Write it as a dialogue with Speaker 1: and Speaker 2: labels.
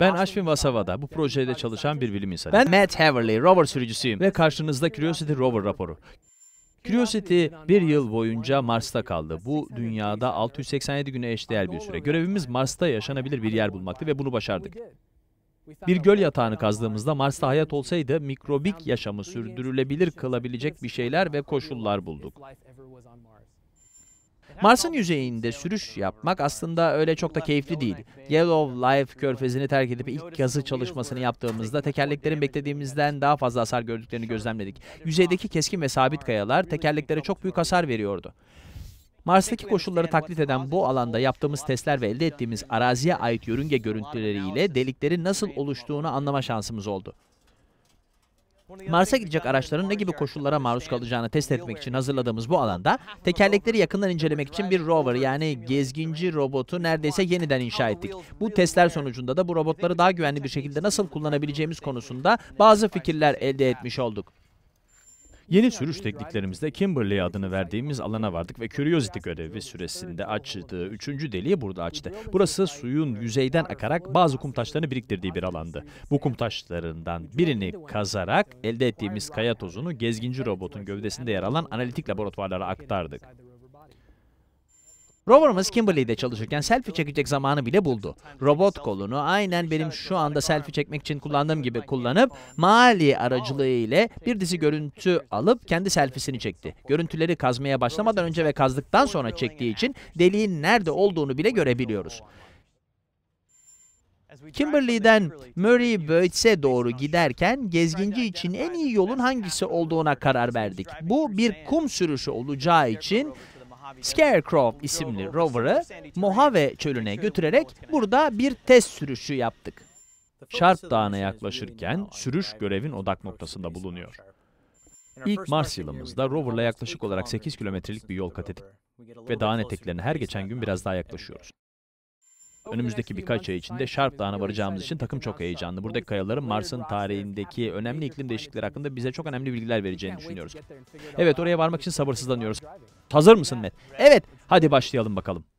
Speaker 1: Ben Ashwin Vasavada, bu projede çalışan bir bilim insanı. Ben Matt Haverley, rover sürücüsüyüm. Ve karşınızda Curiosity Rover raporu. Curiosity bir yıl boyunca Mars'ta kaldı. Bu dünyada 687 güne eşdeğer bir süre. Görevimiz Mars'ta yaşanabilir bir yer bulmaktı ve bunu başardık. Bir göl yatağını kazdığımızda Mars'ta hayat olsaydı mikrobik yaşamı sürdürülebilir kılabilecek bir şeyler ve koşullar bulduk. Mars'ın yüzeyinde sürüş yapmak aslında öyle çok da keyifli değil. Yellow Life körfezini terk edip ilk gazı çalışmasını yaptığımızda tekerleklerin beklediğimizden daha fazla hasar gördüklerini gözlemledik. Yüzeydeki keskin ve sabit kayalar tekerleklere çok büyük hasar veriyordu. Mars'taki koşulları taklit eden bu alanda yaptığımız testler ve elde ettiğimiz araziye ait yörünge görüntüleriyle deliklerin nasıl oluştuğunu anlama şansımız oldu. Mars'a gidecek araçların ne gibi koşullara maruz kalacağını test etmek için hazırladığımız bu alanda tekerlekleri yakından incelemek için bir rover yani gezginci robotu neredeyse yeniden inşa ettik. Bu testler sonucunda da bu robotları daha güvenli bir şekilde nasıl kullanabileceğimiz konusunda bazı fikirler elde etmiş olduk. Yeni sürüş tekniklerimizde Kimberley adını verdiğimiz alana vardık ve Curiosity görevi süresinde açtığı üçüncü deliği burada açtı. Burası suyun yüzeyden akarak bazı kum taşlarını biriktirdiği bir alandı. Bu kum taşlarından birini kazarak elde ettiğimiz kaya tozunu gezginci robotun gövdesinde yer alan analitik laboratuvarlara aktardık. Rover'ımız Kimberly'de çalışırken selfie çekecek zamanı bile buldu. Robot kolunu aynen benim şu anda selfie çekmek için kullandığım gibi kullanıp Mali aracılığı ile bir dizi görüntü alıp kendi selfisini çekti. Görüntüleri kazmaya başlamadan önce ve kazdıktan sonra çektiği için deliğin nerede olduğunu bile görebiliyoruz. Kimberly'den Murray Boyd'se doğru giderken gezginci için en iyi yolun hangisi olduğuna karar verdik. Bu bir kum sürüşü olacağı için Scarecrow isimli rover'ı Mojave çölüne götürerek burada bir test sürüşü yaptık. Sharp Dağı'na yaklaşırken sürüş görevin odak noktasında bulunuyor. İlk Mars yılımızda rover'la yaklaşık olarak 8 kilometrelik bir yol kat ettik ve dağın eteklerine her geçen gün biraz daha yaklaşıyoruz. Önümüzdeki birkaç ay içinde Sharp Dağı'na varacağımız için takım çok heyecanlı. Buradaki kayaların Mars'ın tarihindeki önemli iklim değişiklikleri hakkında bize çok önemli bilgiler vereceğini düşünüyoruz. Evet oraya varmak için sabırsızlanıyoruz. Hazır mısın Met? Evet. Hadi başlayalım bakalım.